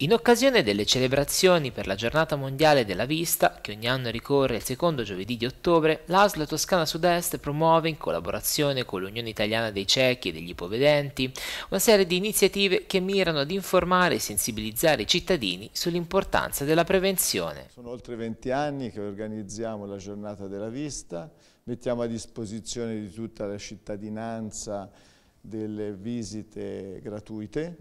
In occasione delle celebrazioni per la giornata mondiale della vista, che ogni anno ricorre il secondo giovedì di ottobre, l'ASL Toscana Sud-Est promuove, in collaborazione con l'Unione Italiana dei Ciechi e degli Ipovedenti, una serie di iniziative che mirano ad informare e sensibilizzare i cittadini sull'importanza della prevenzione. Sono oltre 20 anni che organizziamo la giornata della vista, mettiamo a disposizione di tutta la cittadinanza delle visite gratuite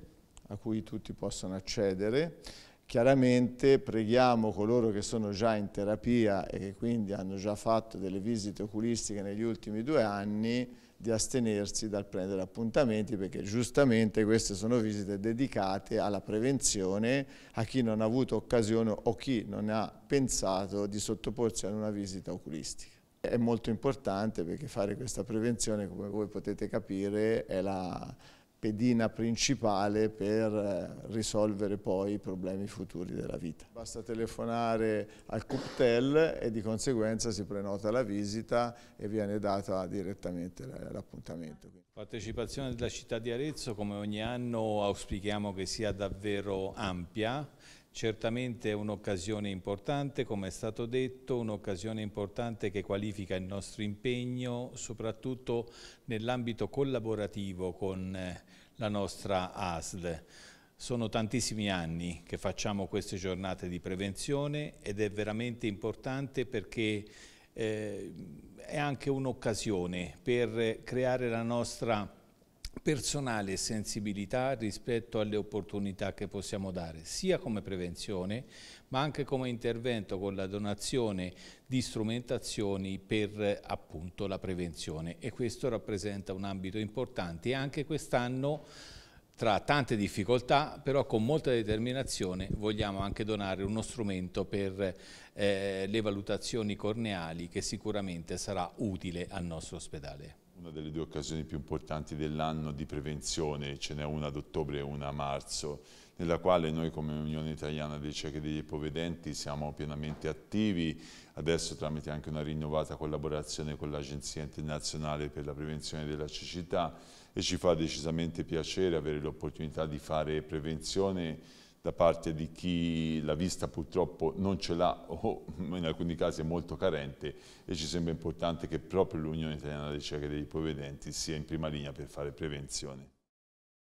a cui tutti possono accedere. Chiaramente preghiamo coloro che sono già in terapia e che quindi hanno già fatto delle visite oculistiche negli ultimi due anni di astenersi dal prendere appuntamenti perché giustamente queste sono visite dedicate alla prevenzione a chi non ha avuto occasione o chi non ha pensato di sottoporsi ad una visita oculistica. È molto importante perché fare questa prevenzione, come voi potete capire, è la, pedina principale per eh, risolvere poi i problemi futuri della vita. Basta telefonare al CUPTEL e di conseguenza si prenota la visita e viene data direttamente l'appuntamento. Partecipazione della città di Arezzo come ogni anno auspichiamo che sia davvero ampia Certamente è un'occasione importante, come è stato detto, un'occasione importante che qualifica il nostro impegno, soprattutto nell'ambito collaborativo con eh, la nostra ASL. Sono tantissimi anni che facciamo queste giornate di prevenzione ed è veramente importante perché eh, è anche un'occasione per creare la nostra personale sensibilità rispetto alle opportunità che possiamo dare, sia come prevenzione, ma anche come intervento con la donazione di strumentazioni per appunto la prevenzione e questo rappresenta un ambito importante e anche quest'anno tra tante difficoltà, però con molta determinazione vogliamo anche donare uno strumento per eh, le valutazioni corneali che sicuramente sarà utile al nostro ospedale una delle due occasioni più importanti dell'anno di prevenzione, ce n'è una ad ottobre e una a marzo, nella quale noi come Unione Italiana dei Ciechi e degli Ipovedenti siamo pienamente attivi, adesso tramite anche una rinnovata collaborazione con l'Agenzia Internazionale per la Prevenzione della Cecità e ci fa decisamente piacere avere l'opportunità di fare prevenzione da parte di chi la vista purtroppo non ce l'ha o in alcuni casi è molto carente e ci sembra importante che proprio l'Unione Italiana dei Ciechi e dei Ipovedenti sia in prima linea per fare prevenzione.